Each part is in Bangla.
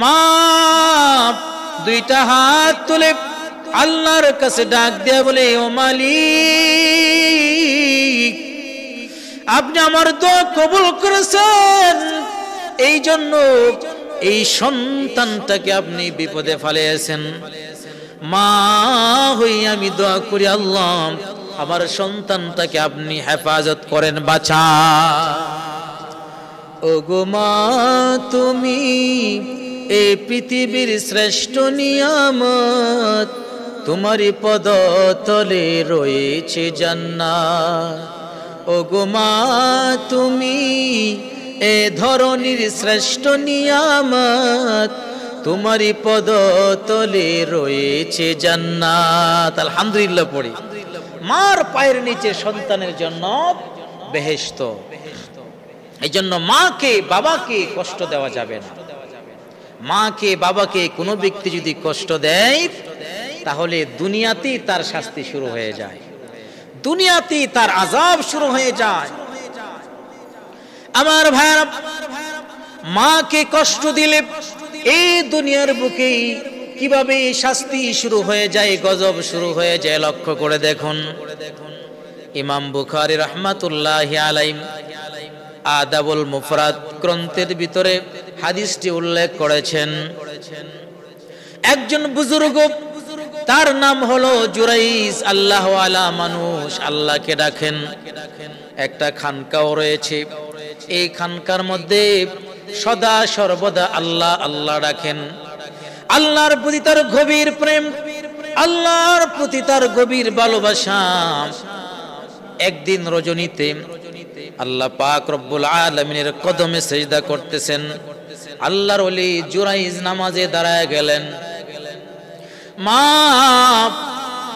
মাপ দুইটা হাত তুলে আল্লাহর কাছে ডাক দেয়া বলে ও মালিক আপনি আমার দোয়া কবুল করেছেন এই জন্য এই সন্তানটাকে আপনি বিপদে ফেলেছেন মা হই আমি দোয়া করি আল্লাহ আমার সন্তানটাকে আপনি হেফাজত করেন বাছা ও গো মা তুমি এই পৃথিবীর শ্রেষ্ঠ নিয়ামত তোমারই পদ তলে রয়েছে জান্না ও গোমা তুমি এ ধরনের শ্রেষ্ঠ নিয়ামত তোমারই পদ তলে রয়েছে তাহলে আলহামদুলিল্লাহ পড়ি মার পায়ের নিচে সন্তানের জন্য বেহেস্ত এই জন্য মাকে বাবাকে কষ্ট দেওয়া যাবে না মাকে বাবাকে কোনো ব্যক্তি যদি কষ্ট দেয় তাহলে দুনিয়াতেই তার শাস্তি শুরু হয়ে যায় দুনিয়াতেই তার আজাব শুরু হয়ে যায় আমার ভাইরা মাকে কষ্ট দিলে এই দুনিয়ার বুকেই কিভাবে শাস্তি শুরু হয়ে যায় গজব শুরু হয়ে যায় লক্ষ্য করে দেখুন ইমাম বুখারি রহমাতুল্লাহ আলাইম আদাবুল মুফরাদ গ্রন্থের ভিতরে হাদিসটি উল্লেখ করেছেন একজন বুজুর্গ তার নাম হলো জুরাইস আল্লাহ আলা মানুষ আল্লাহকে ডাকেন একটা খানকাও রয়েছে এই খানকার মধ্যে সদা সর্বদা আল্লাহ আল্লাহ রাখেন আল্লাহর প্রতি তার গভীর প্রেম আল্লাহর প্রতি তার গভীর ভালোবাসা একদিন রজনীতে আল্লাহ পাক রব্বুল আলমিনের কদমে সেজদা করতেছেন আল্লাহর অলি জুরাইজ নামাজে দাঁড়ায় গেলেন মা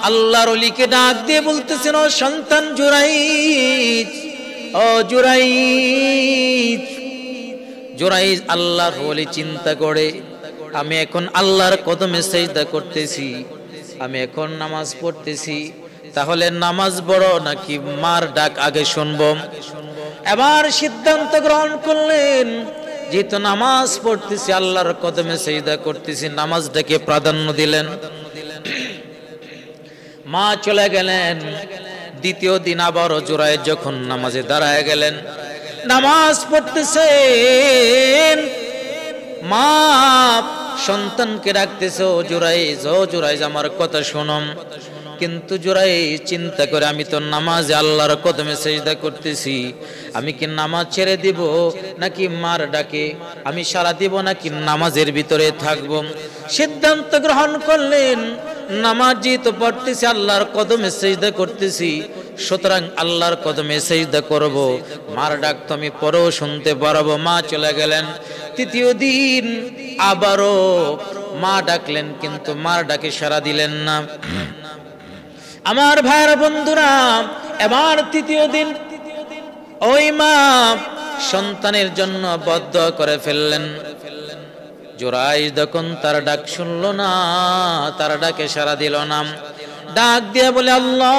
আল্লাহর অলিকে ডাক দিয়ে বলতেছেন ও সন্তান জুরাইজ ও জুরাইজ জোরাইজ আল্লাহর অলি চিন্তা করে আমি এখন আল্লাহর কদমে সেজদা করতেছি আমি এখন নামাজ পড়তেছি তাহলে নামাজ বড় নাকি মার ডাক আগে শুনব এবার সিদ্ধান্ত গ্রহণ করলেন যেহেতু নামাজ পড়তেছি আল্লাহর কদমে সেইদা করতেছি নামাজটাকে প্রাধান্য দিলেন মা চলে গেলেন দ্বিতীয় দিন আবার জোড়ায় যখন নামাজে দাঁড়ায় গেলেন নামাজ পড়তেছে মা সন্তানকে রাখতেছ জোরাইজ জোরাইজ আমার কথা শোনম কিন্তু জোড়াই চিন্তা করে আমি তো নামাজে আল্লাহর কদমে সেজদা করতেছি আমি কি নামাজ ছেড়ে দিব নাকি মার ডাকে আমি সারা দিব নাকি নামাজের ভিতরে থাকব সিদ্ধান্ত গ্রহণ করলেন নামাজি তো পড়তেছি আল্লাহর কদমে সেজদা করতেছি সুতরাং আল্লাহর কদমে সেজদা করব মার ডাক তো আমি পরেও শুনতে পারবো মা চলে গেলেন তৃতীয় দিন আবারও মা ডাকলেন কিন্তু মার ডাকে সারা দিলেন না আমার ভাইয়ের বন্ধুরা এবার তৃতীয় দিন ওই মা সন্তানের জন্য বদ্ধ করে ফেললেন জোরাই যখন তার ডাক শুনল না তার ডাকে সারা দিল না ডাক দিয়ে বলে আল্লাহ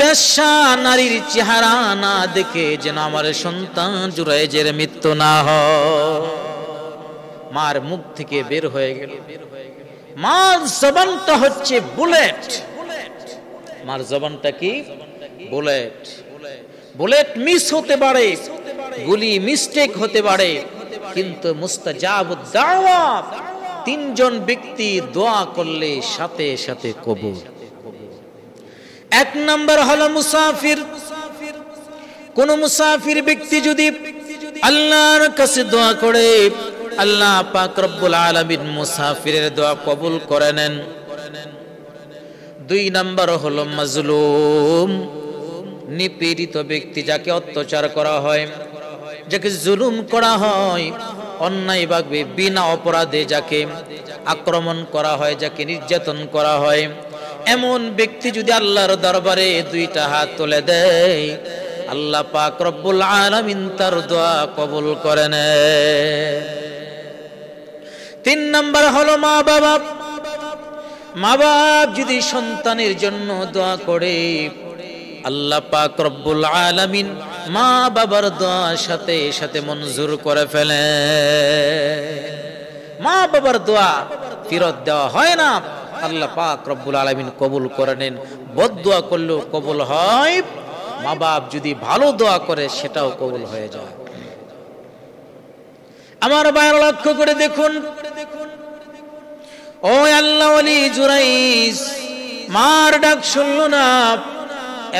বেশা নারীর চেহারা না দেখে যেন আমার সন্তান জুরাইজের মৃত্যু না হ মার মুখ থেকে বের হয়ে গেল বের হয়ে গেল মার জবানটা হচ্ছে বুলেট মার জবানটা কি বুলেট বুলেট মিস হতে পারে গুলি মিস্টেক হতে পারে কিন্তু মুস্তাজাব দাওয়া তিনজন ব্যক্তি দোয়া করলে সাথে সাথে কবুল এক নম্বর হলো মুসাফির কোন মুসাফির ব্যক্তি যদি আল্লাহর কাছে দোয়া করে আল্লাহ পাক রব্বুল আলামিন মুসাফিরের দোয়া কবুল করে নেন দুই নাম্বার হলো মাজলুম নিপীড়িত ব্যক্তি যাকে অত্যাচার করা হয় যাকে জুলুম করা হয় অন্যায় বাগবে বিনা অপরাধে যাকে আক্রমণ করা হয় যাকে নির্যাতন করা হয় এমন ব্যক্তি যদি আল্লাহর দরবারে দুইটা হাত তুলে দেয় আল্লাহ পাক রব্বুল আলামিন তার দোয়া কবুল নেয় তিন নম্বর হলো মা বাবা মা বাপ যদি সন্তানের জন্য দোয়া করে আল্লাহ পাক রব্বুল আলামিন মা বাবার দোয়ার সাথে সাথে মঞ্জুর করে ফেলে মা বাবার দোয়া ফিরত দেওয়া হয় না আল্লাহ পাক রব্বুল আলামিন কবুল করে নেন বদোয়া করলেও কবুল হয় মা বাপ যদি ভালো দোয়া করে সেটাও কবুল হয়ে যায় আমার বায়ের লক্ষ্য করে দেখুন ও আল্লাহ জুরাইস মার ডাক শুনল না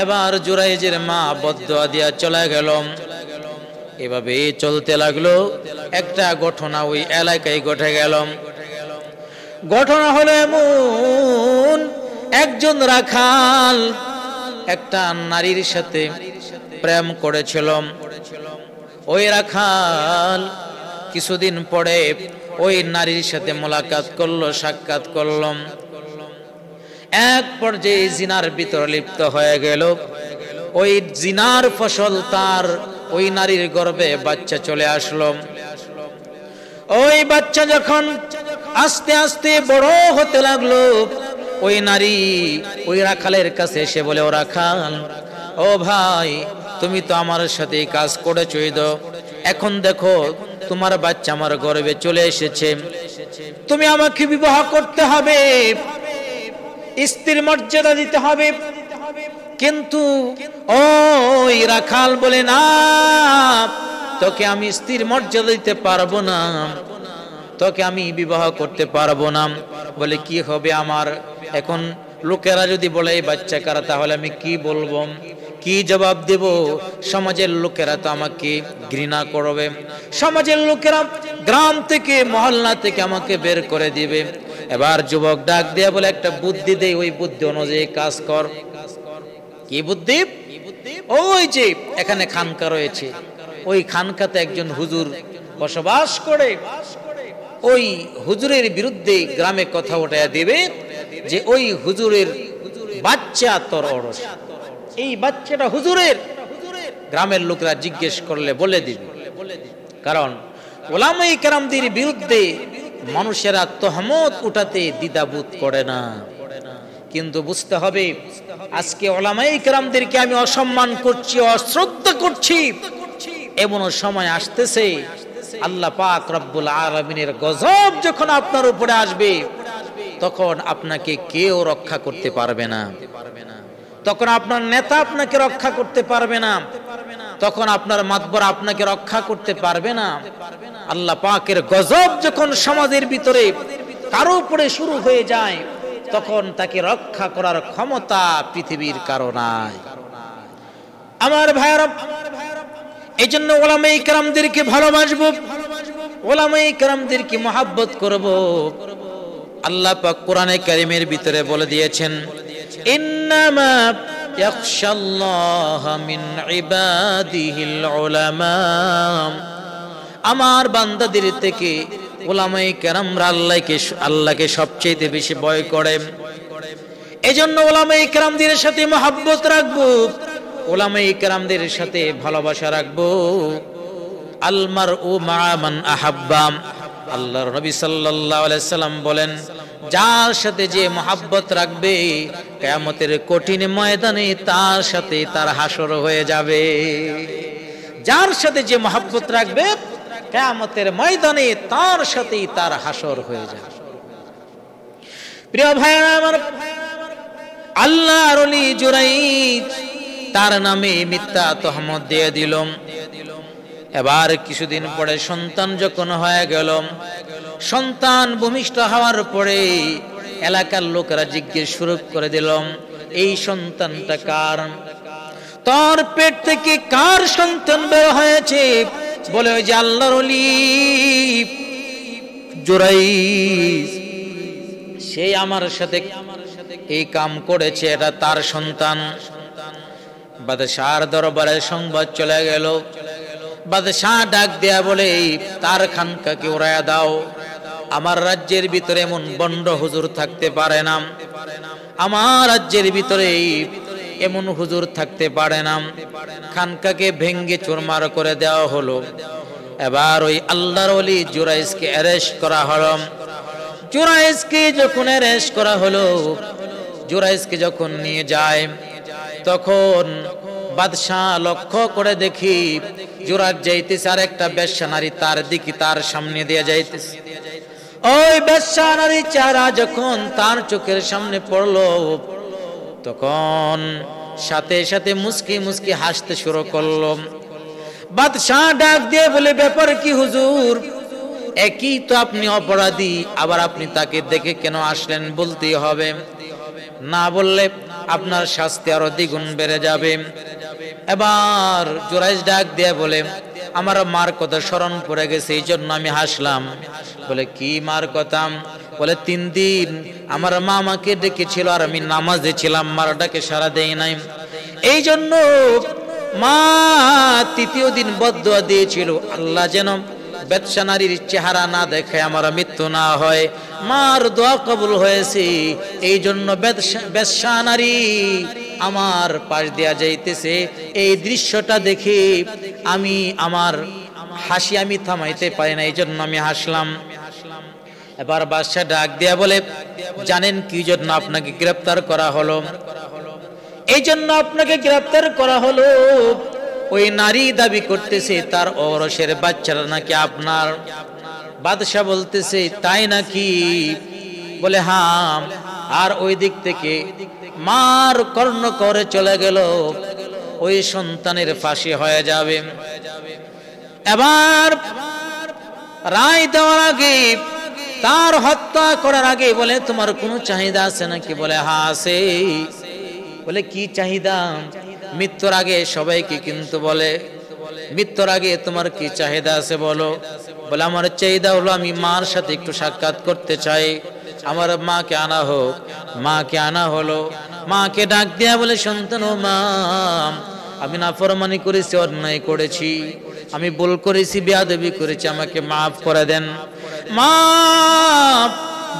এবার জুরাইজের মা বদ্ধ দিয়া চলে গেল এভাবে চলতে লাগলো একটা ঘটনা ওই এলাকায় ঘটে গেল ঘটনা হলো এমন একজন রাখাল একটা নারীর সাথে প্রেম করেছিল ওই রাখাল কিছুদিন পরে ওই নারীর সাথে মোলাকাত করলো সাক্ষাৎ করলাম এক পর্যায়ে জিনার ভিতর লিপ্ত হয়ে গেল ওই জিনার ফসল তার ওই নারীর গর্বে বাচ্চা চলে আসলো ওই বাচ্চা যখন আস্তে আস্তে বড় হতে লাগলো ওই নারী ওই রাখালের কাছে এসে বলে ও রাখাল ও ভাই তুমি তো আমার সাথে কাজ করেছো এখন দেখো তোমার বাচ্চা আমার গর্বে চলে এসেছে তুমি আমাকে বিবাহ করতে হবে স্ত্রীর মর্যাদা দিতে হবে কিন্তু ওই রাখাল বলে না তোকে আমি স্ত্রীর মর্যাদা দিতে পারবো না তোকে আমি বিবাহ করতে পারবো না বলে কি হবে আমার এখন লোকেরা যদি বলে এই বাচ্চা কারা তাহলে আমি কি বলবো কি জবাব দেব সমাজের লোকেরা তো আমাকে ঘৃণা করবে সমাজের লোকেরা গ্রাম থেকে মহল্লা থেকে আমাকে বের করে দিবে এবার যুবক ডাক দেয়া বলে একটা বুদ্ধি দেয় ওই বুদ্ধি অনুযায়ী কাজ কর কি বুদ্ধি ওই যে এখানে খানকা রয়েছে ওই খানকাতে একজন হুজুর বসবাস করে ওই হুজুরের বিরুদ্ধে গ্রামে কথা ওঠায় দেবে যে ওই হুজুরের বাচ্চা তোর অরস এই বাচ্চাটা হুজুরের গ্রামের লোকরা জিজ্ঞেস করলে বলে দিবে কারণ ওলামাই কেরামদের বিরুদ্ধে মানুষেরা তহমত উঠাতে দ্বিধাবোধ করে না কিন্তু বুঝতে হবে আজকে ওলামাই কেরামদেরকে আমি অসম্মান করছি অশ্রদ্ধা করছি এমন সময় আসতেছে আল্লাহ পাক রব্বুল আলমিনের গজব যখন আপনার উপরে আসবে তখন আপনাকে কেউ রক্ষা করতে পারবে না তখন আপনার নেতা আপনাকে রক্ষা করতে পারবে না তখন আপনার মাতবর আপনাকে রক্ষা করতে পারবে না আল্লাহ পাকের গজব যখন সমাজের ভিতরে কারো উপরে শুরু হয়ে যায় তখন তাকে রক্ষা করার ক্ষমতা পৃথিবীর কারো নাই আমার ভাইয়ার এই জন্য ওলামাই কেরামদেরকে ভালোবাসবো ওলামাই কেরামদেরকে মহাব্বত করব আল্লাহ পাক কোরআনে কারিমের ভিতরে বলে দিয়েছেন আমার বান্দাদের থেকে ওলামাই কেরামরা আল্লাহকে আল্লাহকে সবচেয়ে বেশি ভয় করে এই জন্য ওলামাই কেরামদের সাথে মহাব্বত রাখবো ওলামাই কেরামদের সাথে ভালোবাসা রাখবো আলমার ও আহাব্বাম আল্লাহ নবী সাল্লাম বলেন যার সাথে যে মহাব্বত রাখবে কেয়ামতের কঠিন ময়দানে তার সাথে তার হাসর হয়ে যাবে যার সাথে যে মহাব্বত রাখবে কেয়ামতের ময়দানে তার সাথে তার হাসর হয়ে যাবে প্রিয় ভাইরা আমার আল্লাহ রলি জুরাই তার নামে মিথ্যা তহমদ দিয়ে দিলম এবার কিছুদিন পরে সন্তান যখন হয়ে গেল সন্তান ভূমিষ্ঠ হওয়ার পরে এলাকার লোকেরা জিজ্ঞেস শুরু করে দিলাম এই সন্তানটা কার তার পেট থেকে কার সন্তান বের হয়েছে বলে ওই যে আল্লাহর অলি জোরাই সে আমার সাথে এই কাম করেছে এটা তার সন্তান বাদশার দরবারে সংবাদ চলে গেল বাদশাহ ডাক দেয়া বলে তার খানকাকে ওরায়া দাও আমার রাজ্যের ভিতরে এমন বন্ড হুজুর থাকতে পারে না আমার রাজ্যের ভিতরে এমন হুজুর থাকতে পারে না খানকাকে ভেঙ্গে চুরমার করে দেওয়া হলো এবার ওই আল্লাহর অলি জুরাইসকে অ্যারেস্ট করা হলো জুরাইজকে যখন অ্যারেস্ট করা হলো জুরাইজকে যখন নিয়ে যায় তখন বাদশাহ লক্ষ্য করে দেখি জুরাজ যাইতেছে আর একটা বেশ্যা নারী তার দিকে তার সামনে দিয়ে যাইতেছে ওই বেশা নারী চারা যখন তার চোখের সামনে পড়ল তখন সাথে সাথে মুসকি মুসকি হাসতে শুরু করল বাদশাহ ডাক দিয়ে বলে ব্যাপার কি হুজুর একই তো আপনি অপরাধী আবার আপনি তাকে দেখে কেন আসলেন বলতেই হবে না বললে আপনার শাস্তি আরো দ্বিগুণ বেড়ে যাবে এবার জোরাইজ ডাক দিয়ে বলে আমার মার কথা স্মরণ পড়ে গেছে এই জন্য আমি হাসলাম বলে কি মার কথা বলে তিন দিন আমার মা আমাকে ডেকেছিল আর আমি নামাজে ছিলাম মার ডাকে সারা দেয় নাই এই জন্য মা তৃতীয় দিন বদুয়া দিয়েছিল আল্লাহ যেন ব্যবসা নারীর চেহারা না দেখে আমার মৃত্যু না হয় মার দোয়া কবুল হয়েছে এই জন্য ব্যবসা নারী আমার পাশ দেয়া যাইতেছে এই দৃশ্যটা দেখে আমি আমার হাসি আমি থামাইতে পারি না এই জন্য আমি হাসলাম এবার বাদশাহ ডাক দেয়া বলে জানেন কি জন্য আপনাকে গ্রেপ্তার করা হলো এই জন্য আপনাকে গ্রেপ্তার করা হলো ওই নারী দাবি করতেছে তার অরসের বাচ্চারা নাকি আপনার বাদশাহ বলতেছে তাই নাকি বলে হাম হ্যাঁ। আর ওই দিক থেকে মার কর্ণ করে চলে গেল ওই সন্তানের ফাঁসি হয়ে যাবে এবার রায় দেওয়ার আগে তার হত্যা করার আগে বলে তোমার কোনো চাহিদা আছে নাকি বলে হা আছে বলে কি চাহিদা মৃত্যুর আগে সবাইকে কিন্তু বলে মৃত্যুর আগে তোমার কি চাহিদা আছে বলো বলে আমার চাহিদা হলো আমি মার সাথে একটু সাক্ষাৎ করতে চাই আমার মাকে আনা হোক মাকে আনা হলো মাকে ডাক দেয়া বলে সন্তান ও মা আমি নাফরমানি করেছি অন্যায় করেছি আমি বল করেছি বেয়াদবি করেছি আমাকে মাফ করে দেন মাফ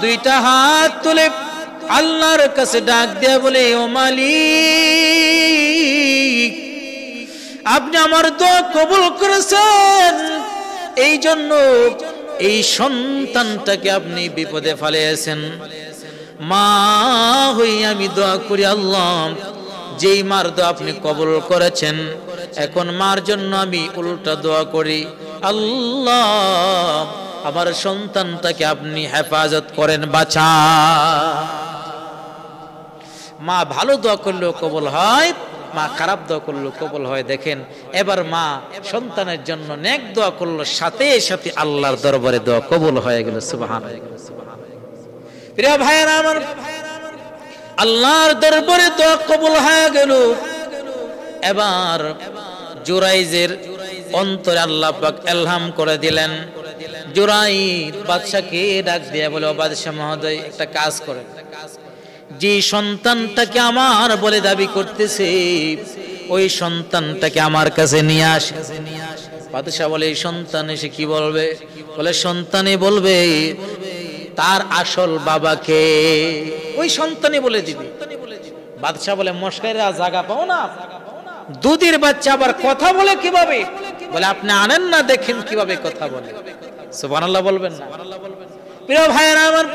দুইটা হাত তুলে আল্লাহর কাছে ডাক দেয়া বলে ও মালি আপনি আমার তো কবুল করেছেন এই জন্য এই সন্তানটাকে আপনি বিপদে ফেলেছেন মা হই আমি দোয়া করি আল্লাহ যেই মার দোয়া আপনি কবল করেছেন এখন মার জন্য আমি উল্টা দোয়া করি আল্লাহ আমার সন্তানটাকে আপনি হেফাজত করেন বাছা মা ভালো দোয়া করলেও কবল হয় মা খারাপ দোয়া করলো কবল হয় দেখেন এবার মা সন্তানের জন্য নেক দোয়া করলো সাথে সাথে আল্লাহর দরবারে দোয়া কবল হয়ে গেল সুবাহান হয়ে গেল সুবাহান প্রিয় ভাইয়েরা আমার আল্লাহর দরবারে তো কবুল হয়ে গেল এবার জুরাইজের অন্তরে আল্লাহ পাক এলহাম করে দিলেন জুরাইদ বাদশাকে ডাক দিয়ে বলে ও বাদশাহ মহোদয় একটা কাজ করেন যে সন্তানটাকে আমার বলে দাবি করতেছে ওই সন্তানটাকে আমার কাছে নিয়ে আসে বাদশাহ বলে এই সন্তান এসে কি বলবে বলে সন্তানে বলবে তার আসল বাবাকে ওই সন্তানে বলে দিবে বাদশাহ বলে মশকাইরা জাগা পাও না দুদির বাচ্চা আবার কথা বলে কিভাবে বলে আপনি আনেন না দেখেন কিভাবে কথা বলে সুবহানাল্লাহ বলবেন না প্রিয় ভাইয়েরা আমার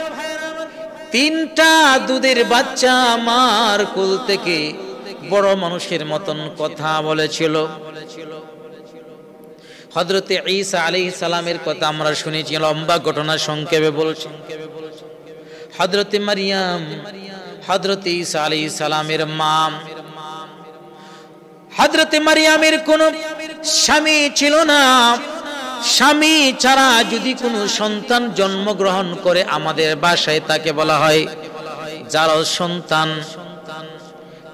তিনটা দুধের বাচ্চা আমার কুল থেকে বড় মানুষের মতন কথা বলেছিল হজরতে ঈসা আলী সালামের কথা আমরা শুনেছি লম্বা ঘটনা সংক্ষেপে বলছি হজরতে মারিয়াম হজরতে ঈসা আলী সালামের মাম হজরতে মারিয়ামের কোন স্বামী ছিল না স্বামী ছাড়া যদি কোনো সন্তান জন্মগ্রহণ করে আমাদের বাসায় তাকে বলা হয় যার সন্তান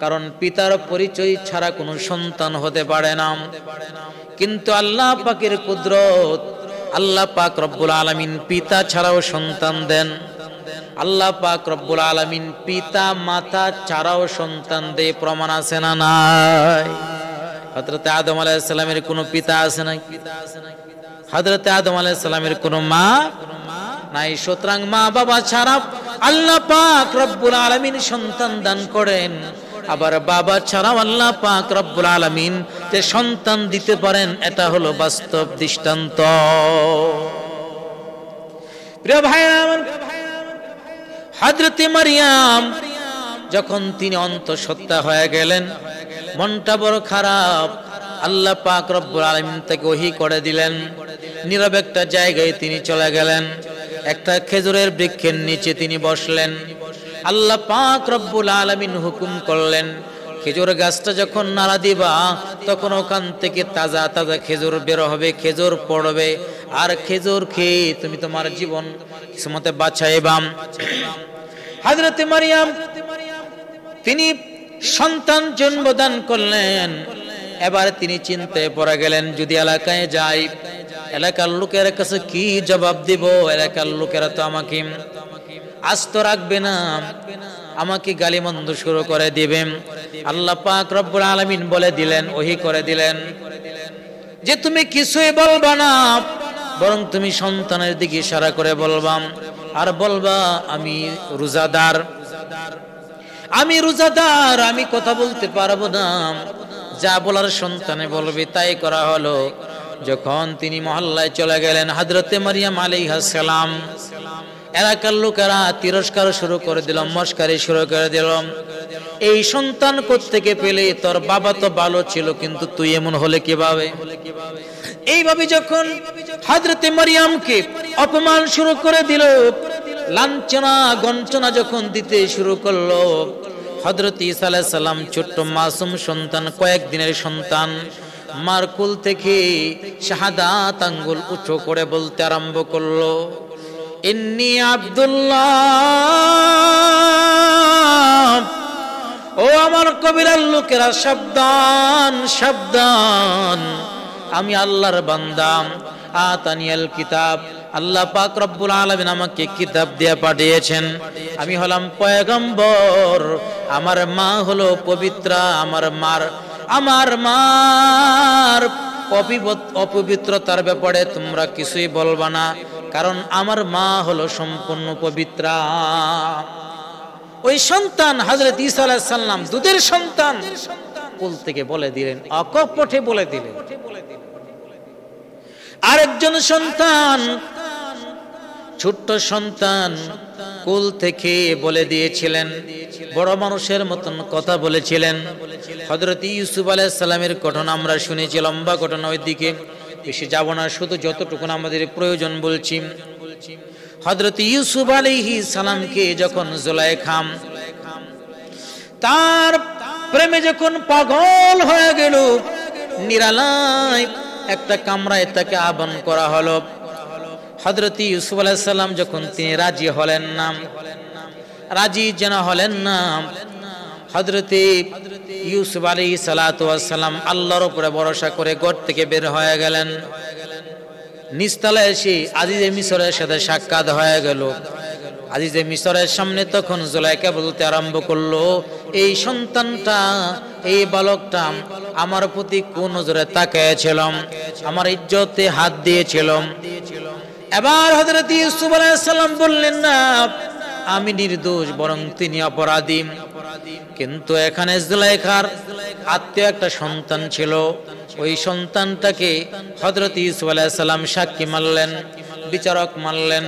কারণ পিতার পরিচয় ছাড়া কোনো সন্তান হতে পারে না কিন্তু আল্লাহ পাকের কুদরত আল্লাহ পাক রব্বুল আলমিন পিতা ছাড়াও সন্তান দেন আল্লাহ পাক রব্বুল আলমিন পিতা মাতা ছাড়াও সন্তান দে প্রমাণ আছে না নাই হজরতে আদম আলাইসালামের কোনো পিতা আছে নাই হজরতে আদম আলাইসালামের কোনো মা নাই সুতরাং মা বাবা ছাড়া আল্লাহ পাক রব্বুল আলমিন সন্তান দান করেন আবার বাবা ছাড়াও আল্লাহ পাক রব্বুল আলমিন যে সন্তান দিতে পারেন এটা হলো বাস্তব দৃষ্টান্ত প্রিয় ভাই হাজরতে মারিয়াম যখন তিনি অন্তঃসত্ত্বা হয়ে গেলেন মনটা বড় খারাপ আল্লাহ পাক রব্বুল আলমিন তাকে ওহি করে দিলেন নীরব একটা জায়গায় তিনি চলে গেলেন একটা খেজুরের বৃক্ষের নিচে তিনি বসলেন আল্লাহ পাক রব্বুল আলমিন হুকুম করলেন খেজুর গাছটা যখন নাড়া দিবা তখন ওখান থেকে তাজা তাজা খেজুর বের হবে খেজুর পড়বে আর খেজুর খেয়ে তুমি তোমার জীবন কিছুমতে বাঁচাইবাম হাজরতে মারিয়াম তিনি সন্তান জন্মদান করলেন এবার তিনি চিন্তায় পড়ে গেলেন যদি এলাকায় যাই এলাকার লোকের কাছে কি জবাব দিব এলাকার লোকেরা তো আমাকে আস্ত রাখবে না আমাকে গালিমন্দ শুরু করে দিবেন আল্লাহ পাক রব্বুল আলমিন বলে দিলেন ওহি করে দিলেন যে তুমি কিছুই বলবা না বরং তুমি সন্তানের দিকে ইশারা করে বলবাম আর বলবা আমি রোজাদার আমি রোজাদার আমি কথা বলতে পারবো না যা বলার সন্তানে বলবে তাই করা হলো যখন তিনি মহল্লায় চলে গেলেন হাজরতে মারিয়াম আলী সালাম এলাকার লোকেরা তিরস্কার শুরু করে দিল মস্কারি শুরু করে দিল এই সন্তান থেকে পেলে তোর বাবা তো ভালো ছিল কিন্তু তুই এমন হলে কিভাবে এইভাবে যখন হাজরতে মারিয়ামকে অপমান শুরু করে দিল লাঞ্ছনা গঞ্চনা যখন দিতে শুরু করলো হজরত ইসা সালাম ছোট্ট মাসুম সন্তান কয়েকদিনের সন্তান মার কুল থেকে শাহাদা আঙ্গুল উঠো করে বলতে আরম্ভ করলো ইন্নি আব্দুল্লাহ ও আমার কবিরার লোকেরা সাবধান সাবধান আমি আল্লাহর বান্দাম আতানিয়াল কিতাব আল্লাহ পাক রব্বুল আলমিন আমাকে কিতাব দিয়ে পাঠিয়েছেন আমি হলাম পয়গম্বর আমার মা হলো পবিত্রা আমার মার আমার মার অপবিত্রতার ব্যাপারে তোমরা কিছুই বলবা না কারণ আমার মা হলো সম্পূর্ণ পবিত্রা ওই সন্তান হজরত ইসা আলাহিসাল্লাম দুধের সন্তান কুল থেকে বলে দিলেন অকপটে বলে দিলেন আরেকজন সন্তান ছোট্ট সন্তান কুল থেকে বলে দিয়েছিলেন বড় মানুষের মতন কথা বলেছিলেন হজরত ইউসুফ আলাহ সালামের ঘটনা আমরা শুনেছি লম্বা ঘটনা ওইদিকে দিকে বেশি যাব না শুধু যতটুকু আমাদের প্রয়োজন বলছি হজরত ইউসুফ আলিহি সালামকে যখন জোলাই খাম তার প্রেমে যখন পাগল হয়ে গেল নিরালায় একটা কামরায় তাকে আবন করা হলো হজরত ইউসুফ আলাইসাল্লাম যখন তিনি রাজি হলেন না রাজি যেন হলেন না হজরতে ইউসুফ আলী সালাতাম আল্লাহর উপরে ভরসা করে ঘর থেকে বের হয়ে গেলেন নিস্তলা এসে আজিজে মিশরের সাথে সাক্ষাৎ হয়ে গেল আজিজে মিশরের সামনে তখন জোলাইকে বলতে আরম্ভ করলো এই সন্তানটা এই বালকটা আমার প্রতি কোন নজরে তাকিয়েছিলাম আমার ইজ্জতে হাত দিয়েছিলাম এবার হজরত ইউসুফ আলাইহিস সালাম বললেন না আমি নির্দোষ বরং তিনি অপরাধী কিন্তু এখানে জুলাইখার আত্মীয় একটা সন্তান ছিল ওই সন্তানটাকে হজরত ইসু আলাইসাল্লাম সাক্ষী মানলেন বিচারক মানলেন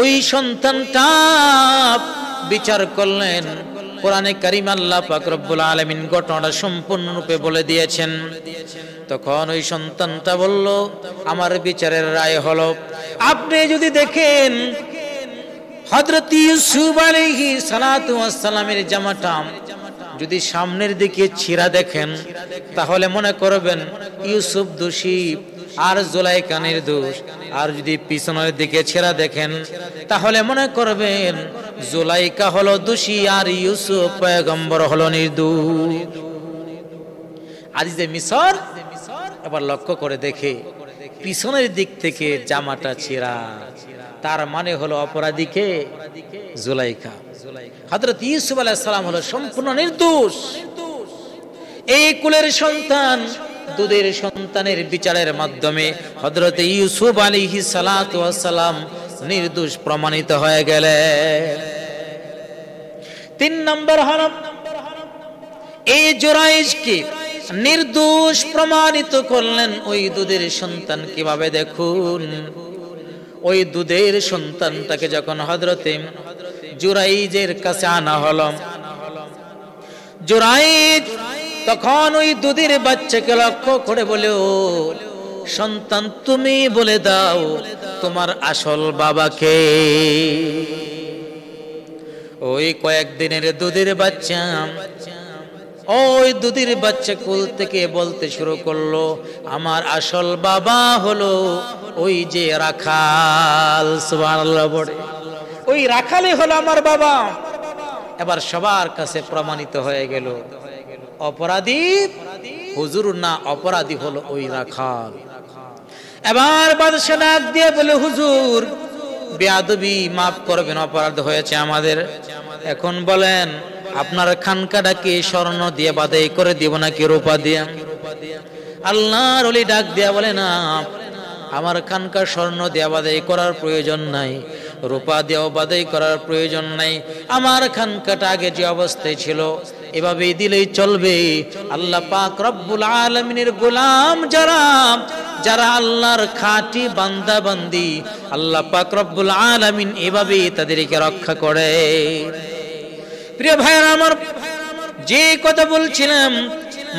ওই সন্তানটা বিচার করলেন কোরআনে কারিম আল্লাহ রব্বুল আলমিন ঘটনাটা সম্পূর্ণরূপে বলে দিয়েছেন তখন ওই সন্তানটা বলল আমার বিচারের রায় হলো আপনি যদি দেখেন হজরত ইউসুফ আলহি সালাতামের জামাটা যদি সামনের দিকে ছিঁড়া দেখেন তাহলে মনে করবেন ইউসুফ দোষী আর জোলাই কানের দোষ আর যদি পিছনের দিকে ছেড়া দেখেন তাহলে মনে করবেন জোলাইকা হলো দোষী আর ইউসুফ পয়গম্বর হলো নির্দোষ আজ যে মিশর এবার লক্ষ্য করে দেখে পিছনের দিক থেকে জামাটা ছেঁড়া তার মানে হলো অপরাধীকে জুলাইখা হজরত ইউসুফ আলাহ সালাম হলো সম্পূর্ণ নির্দোষ এই কুলের সন্তান দুধের সন্তানের বিচারের মাধ্যমে হজরত ইউসুফ আলিহি সালাম নির্দোষ প্রমাণিত হয়ে গেলে তিন নম্বর হরম এই জোরাইজকে নির্দোষ প্রমাণিত করলেন ওই দুধের সন্তান কিভাবে দেখুন ওই দুধের সন্তানটাকে যখন হজরতে জুরাইজের কাছে আনা হল জুরাইজ তখন ওই দুধের বাচ্চাকে লক্ষ্য করে বলে ও সন্তান তুমি বলে দাও তোমার আসল বাবাকে ওই কয়েকদিনের দুধের বাচ্চা ওই দুধের বাচ্চা কুল থেকে বলতে শুরু করলো আমার আসল বাবা হলো ওই যে রাখাল বড়ে ওই রাখালে হলো আমার বাবা এবার সবার কাছে প্রমাণিত হয়ে গেল অপরাধী হুজুর না অপরাধী হলো ওই রাখাল এবার বাদশাহ ডাক দিয়ে বলে হুজুর বেয়াদবি মাফ করবেন অপরাধ হয়েছে আমাদের এখন বলেন আপনার খানকাটাকে স্বর্ণ দিয়ে বাদাই করে দিব নাকি রূপা দিয়া আল্লাহর অলি ডাক দিয়া বলে না আমার খানকা স্বর্ণ দেয়া বাদাই করার প্রয়োজন নাই রূপা দেওয়া বাদাই করার প্রয়োজন নাই আমার খানকাটা আগে যে অবস্থায় ছিল এভাবে দিলেই চলবে আল্লাহ পাক রব্বুল আলমিনের গোলাম যারা যারা আল্লাহর খাটি বান্দা বান্দি আল্লাহ পাক রব্বুল আলমিন এভাবেই তাদেরকে রক্ষা করে প্রিয় ভাইয়েরা আমার যে কথা বলছিলাম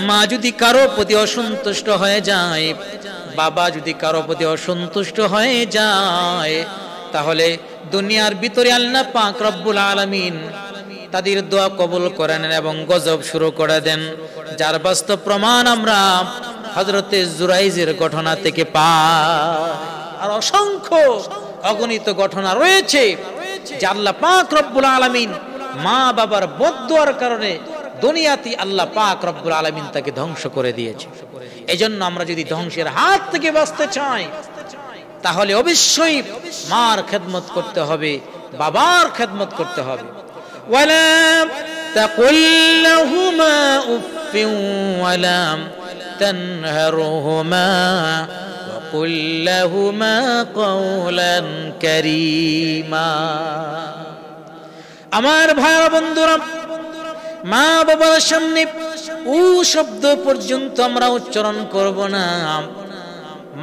মা যদি কারো প্রতি অসন্তুষ্ট হয়ে যায় বাবা যদি কারো প্রতি অসন্তুষ্ট হয়ে যায় তাহলে দুনিয়ার ভিতরে আল্লাহ পাক রব্বুল আলমিন তাদের দোয়া কবুল করেন এবং গজব শুরু করে দেন যার বাস্তব প্রমাণ আমরা হজরতে জুরাইজের ঘটনা থেকে পাই আর অসংখ্য অগণিত ঘটনা রয়েছে আল্লাহ পাক রব্বুল আলমিন মা বাবার বদুয়ার কারণে দুনিয়াতে আল্লাহ পাক রব্বুল আলমিন তাকে ধ্বংস করে দিয়েছে এজন্য আমরা যদি ধ্বংসের হাত থেকে বাঁচতে চাই তাহলে অবশ্যই মার খেদমত করতে হবে বাবার খেদমত করতে হবে وقل আমার ভাই বন্ধুরা মা বাবার সামনে উ শব্দ পর্যন্ত আমরা উচ্চারণ করব না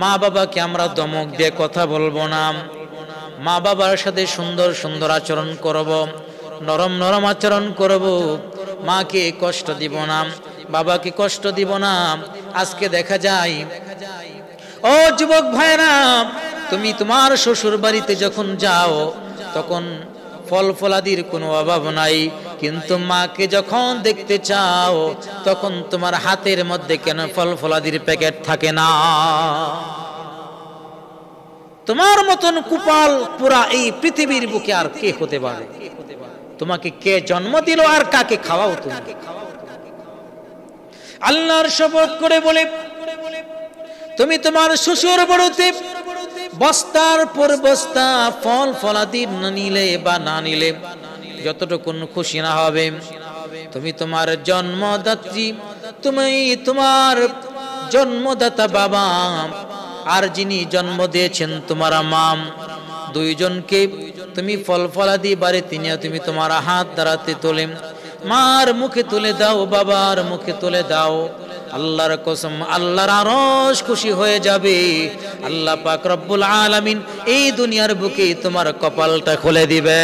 মা বাবাকে আমরা দমক দিয়ে কথা বলবো না মা বাবার সাথে সুন্দর সুন্দর আচরণ করব নরম নরম আচরণ করব মাকে কষ্ট দিব না বাবাকে কষ্ট দিব না আজকে দেখা যায় ও যুবক ভাইরা তুমি তোমার শ্বশুর বাড়িতে যখন যাও তখন ফল ফলাদির কোনো অভাব নাই কিন্তু মাকে যখন দেখতে চাও তখন তোমার হাতের মধ্যে কেন ফল ফলাদির প্যাকেট থাকে না তোমার মতন কুপাল পুরা এই পৃথিবীর বুকে আর কে হতে পারে তোমাকে কে জন্ম দিল আর কাকে খাওয়াও তুমি আল্লাহর শপথ করে বলে তুমি তোমার শ্বশুর বড়তে বস্তার পর বস্তা ফল ফলাদি না নিলে বা না নিলে যতটুকু খুশি না হবে তুমি তোমার জন্মদাত্রী তুমি তোমার জন্মদাতা বাবা আর যিনি জন্ম দিয়েছেন তোমার মাম দুইজনকে তুমি ফল ফলাদি বাড়িতে নিয়ে তুমি তোমার হাত দাঁড়াতে তোলেন মার মুখে তুলে দাও বাবার মুখে তুলে দাও আল্লাহর কসম আল্লাহর আরশ খুশি হয়ে যাবে আল্লাহ পাক রব্বুল আলামিন এই দুনিয়ার বুকে তোমার কপালটা খুলে দিবে